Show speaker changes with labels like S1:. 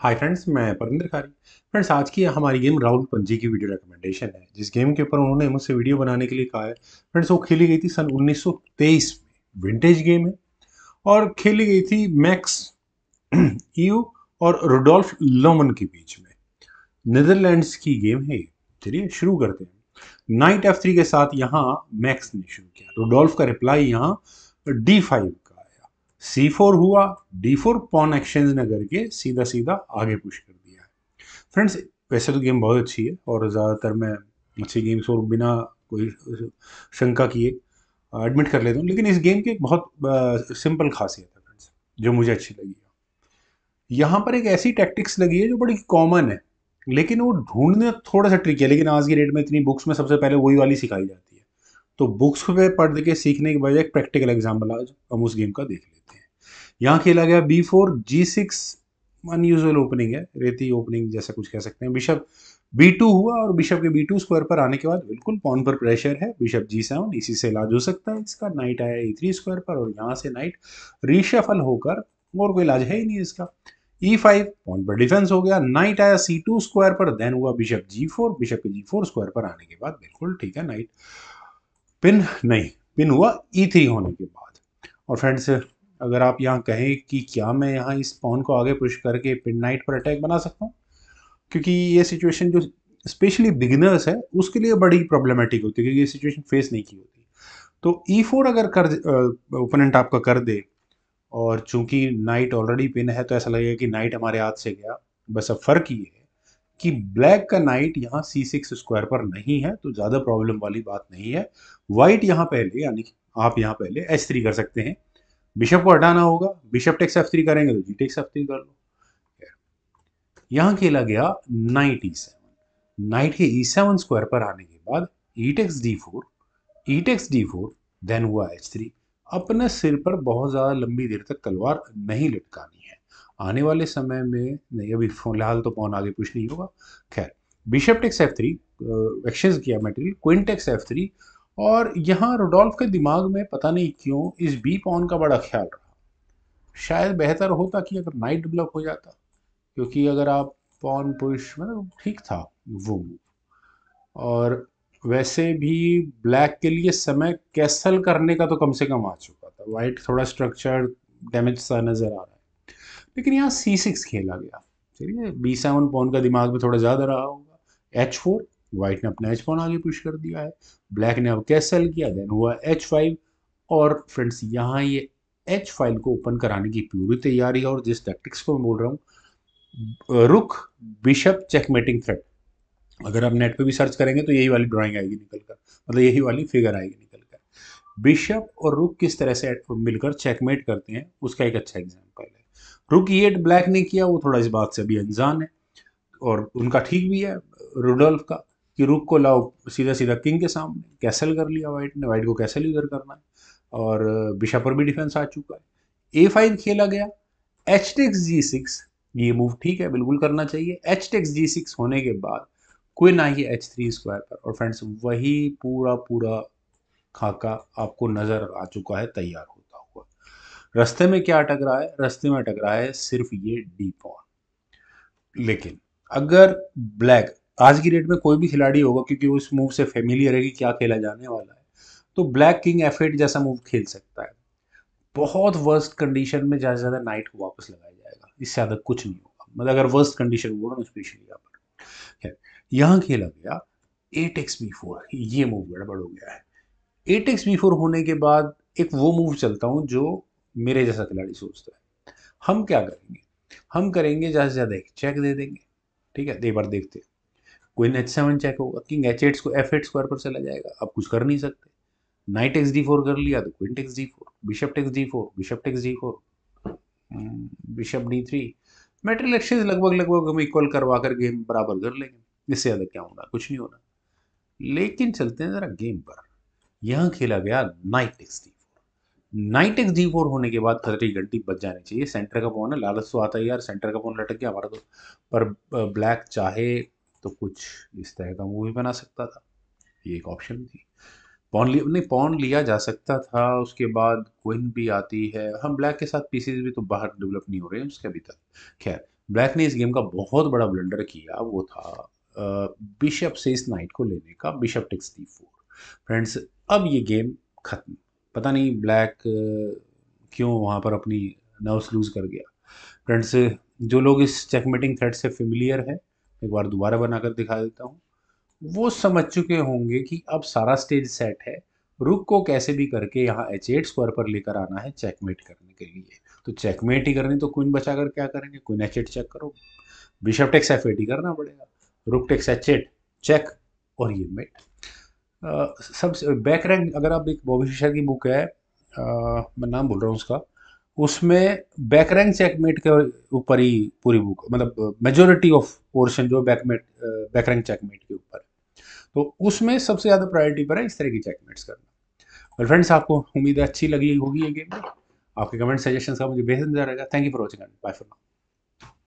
S1: hi friends मैं परिंदर खारी friends आज की हमारी गेम राहुल पंजी की वीडियो रिकमेंडेशन है जिस गेम के ऊपर उन्होंने मुझसे वीडियो बनाने के लिए कहा है फ्रेंड्स वो खेली गई थी सन 1923 में विंटेज गेम है और खेली गई थी मैक्स ईओ और रोडोल्फ लोमन के बीच में नीदरलैंड्स की गेम है चलिए शुरू करते हैं नाइट एफ के साथ यहाँ मैक्स ने शुरू किया रोडोल्फ का रिप्लाई यहाँ डी फाइव सी फोर हुआ डी फोर पॉन एक्सचेंज ने करके सीधा सीधा आगे पुश कर दिया है फ्रेंड्स वैसे तो गेम बहुत अच्छी है और ज़्यादातर मैं अच्छी गेम्स और बिना कोई शंका किए एडमिट कर लेता हूँ लेकिन इस गेम की एक बहुत सिंपल खासियत है फ्रेंड्स जो मुझे अच्छी लगी है यहाँ पर एक ऐसी टैक्टिक्स लगी है जो बड़ी कॉमन है लेकिन वो ढूंढने थोड़ा सा ट्रिक है लेकिन आज की डेट में इतनी बुक्स में सबसे पहले वही वाली सिखाई जाती है तो बुक्स पे पढ़ के सीखने के बजाय प्रैक्टिकल एग्जाम्पल आज हम उस गेम का देख लेते हैं यहाँ खेला गया B four G six unusual opening है रेती ओपनिंग जैसा कुछ कह सकते हैं बिशप बी टू हुआ और बिशप के बी टू स्क्वायर पर आने के बाद बिल्कुल पॉन पर प्रेशर है बिशप जी सेवन इसी से इलाज हो सकता है इसका नाइट आया ई थ्री स्क्वायर पर और यहाँ से नाइट रीशफल होकर और कोई इलाज है ही नहीं इसका ई फाइव पॉन पर डिफेंस हो गया नाइट आया सी टू स्क्वायर पर देन हुआ बिशप जी फोर बिशप के जी फोर स्क्वायर पर आने के बाद बिल्कुल ठीक है नाइट पिन नहीं पिन हुआ ई e थ्री होने के बाद और फ्रेंड्स अगर आप यहाँ कहें कि क्या मैं यहाँ इस पॉन को आगे पुश करके पिन नाइट पर अटैक बना सकता हूँ क्योंकि ये सिचुएशन जो स्पेशली बिगिनर्स है उसके लिए बड़ी प्रॉब्लमेटिक होती है क्योंकि ये सिचुएशन फेस नहीं की होती तो ई e फोर अगर कर ओपोनेंट आपका कर दे और चूंकि नाइट ऑलरेडी पिन है तो ऐसा लगेगा कि नाइट हमारे हाथ से गया बस अब फ़र्क ये है कि ब्लैक का नाइट यहाँ सी सिक्स स्क्वायर पर नहीं है तो ज़्यादा प्रॉब्लम वाली बात नहीं है व्हाइट यहाँ पहले यानी आप यहाँ पहले एच थ्री कर सकते हैं बिशप को हटाना होगा बिशप टेक्स एफ थ्री करेंगे तो जी टेक्स एफ थ्री कर लो यहाँ खेला गया नाइट ई सेवन नाइट के ई सेवन स्क्वायर पर आने के बाद E takes D four E takes D four then हुआ एच थ्री अपने सिर पर बहुत ज़्यादा लंबी देर तक तलवार नहीं लटकानी है आने वाले समय में नहीं अभी फिलहाल तो पौन आगे कुछ नहीं होगा खैर bishop takes F three exchange किया मेटेरियल क्विंटेक्स एफ थ्री और यहाँ रोडोल्फ के दिमाग में पता नहीं क्यों इस बी पॉन का बड़ा ख्याल रहा शायद बेहतर होता कि अगर नाइट ब्लॉक हो जाता क्योंकि अगर आप पॉन पुश मतलब ठीक था वो मूव और वैसे भी ब्लैक के लिए समय कैसल करने का तो कम से कम आ चुका था वाइट थोड़ा स्ट्रक्चर डैमेज सा नज़र आ रहा है लेकिन यहाँ सी सिक्स खेला गया चलिए बी सेवन पॉन का दिमाग में थोड़ा ज़्यादा रहा होगा एच फोर व्हाइट ने अपना एच पॉन आगे पुश कर दिया है ब्लैक ने अब कैसल किया देन हुआ एच फाइव और फ्रेंड्स यहाँ ये एच फाइल को ओपन कराने की पूरी तैयारी है और जिस टैक्टिक्स को मैं बोल रहा हूँ रुख बिशप चेकमेटिंग थ्रेट अगर आप नेट पे भी सर्च करेंगे तो यही वाली ड्राइंग आएगी निकल कर मतलब यही वाली फिगर आएगी निकल कर बिशप और रुख किस तरह से मिलकर चेकमेट करते हैं उसका एक अच्छा एग्जाम्पल एट ब्लैक ने किया वो थोड़ा इस बात से अभी अनजान है और उनका ठीक भी है रुडोल्फ का कि रुक को लाओ सीधा सीधा किंग के सामने कैसल कर लिया वाइट ने वाइट को कैसल ही करना है और बिशा पर भी डिफेंस आ चुका है ए फाइव खेला गया एच टेक्स जी सिक्स ये मूव ठीक है बिल्कुल करना चाहिए एच टेक्स जी सिक्स होने के बाद क्विन आई है एच थ्री स्क्वायर पर और फ्रेंड्स वही पूरा पूरा खाका आपको नज़र आ चुका है तैयार हो रास्ते में क्या अटक रहा है रास्ते में अटक रहा है सिर्फ ये डी पॉन लेकिन अगर ब्लैक आज की डेट में कोई भी खिलाड़ी होगा क्योंकि उस मूव से फेमिलियर है कि क्या खेला जाने वाला है तो ब्लैक किंग एफ जैसा मूव खेल सकता है बहुत वर्स्ट कंडीशन में ज़्यादा से ज़्यादा नाइट को वापस लगाया जाएगा इससे ज़्यादा कुछ नहीं होगा मतलब अगर वर्स्ट कंडीशन हुआ ना स्पेशली यहाँ पर यहाँ खेला गया एट एक्स बी फोर ये मूव गड़बड़ हो गया है एट एक्स बी फोर होने के बाद एक वो मूव चलता हूँ जो मेरे जैसा खिलाड़ी सोचता है हम क्या करेंगे हम करेंगे ज़्यादा से ज़्यादा एक चेक दे देंगे ठीक है दे तो बार देखते हैं क्विन एच सेवन चेक होगा किंग एच एट्स को एफ एट स्क्वायर पर चला जाएगा आप कुछ कर नहीं सकते नाइट एक्स डी फोर कर लिया तो queen X D four bishop takes D four bishop takes D four bishop D three material exchange लगभग लगभग हम इक्वल करवा कर गेम बराबर कर लेंगे इससे ज़्यादा क्या होना कुछ नहीं होना लेकिन चलते हैं ज़रा गेम पर यहाँ खेला गया knight X D knight X D four होने के बाद खतरे की घंटी बच जानी चाहिए सेंटर का पोन है लालच तो आता है यार सेंटर का पोन लटक गया हमारा तो पर ब्लैक चाहे तो कुछ इस तरह का मूवी बना सकता था ये एक ऑप्शन थी पॉन लिया नहीं पॉन लिया जा सकता था उसके बाद क्विन भी आती है हम ब्लैक के साथ पीसीज भी तो बाहर डेवलप नहीं हो रहे हैं उसके अभी तक खैर ब्लैक ने इस गेम का बहुत बड़ा ब्लंडर किया वो था बिशप से इस नाइट को लेने का bishop takes D four friends अब ये गेम खत्म पता नहीं ब्लैक क्यों वहाँ पर अपनी नर्व्स लूज़ कर गया फ्रेंड्स जो लोग इस चेकमेटिंग थ्रेड से फेमिलियर है एक बार दोबारा बनाकर दिखा देता हूँ वो समझ चुके होंगे कि अब सारा स्टेज सेट है रुक को कैसे भी करके यहाँ एच एट स्क्वायर पर लेकर आना है चेकमेट करने के लिए तो चेकमेट ही करनी तो क्वीन बचा कर क्या करेंगे क्विन एच एट चेक करो बिशप टेक्स एफ एट ही करना पड़ेगा rook takes H eight check और ये मेट सब बैक रैंक अगर आप एक बॉबी फिशर की बुक है आ, मैं नाम बोल रहा हूँ उसका उसमें बैक रैंक चेकमेट के ऊपर ही पूरी बुक मतलब मेजोरिटी ऑफ पोर्शन जो बैकमेट बैक रैंक चेकमेट के ऊपर तो उसमें सबसे ज़्यादा प्रायोरिटी पर है इस तरह की चेकमेट्स करना और फ्रेंड्स आपको उम्मीद अच्छी लगी होगी ये गेम आपके कमेंट सजेशन का मुझे बेहद रहेगा thank you for watching bye for now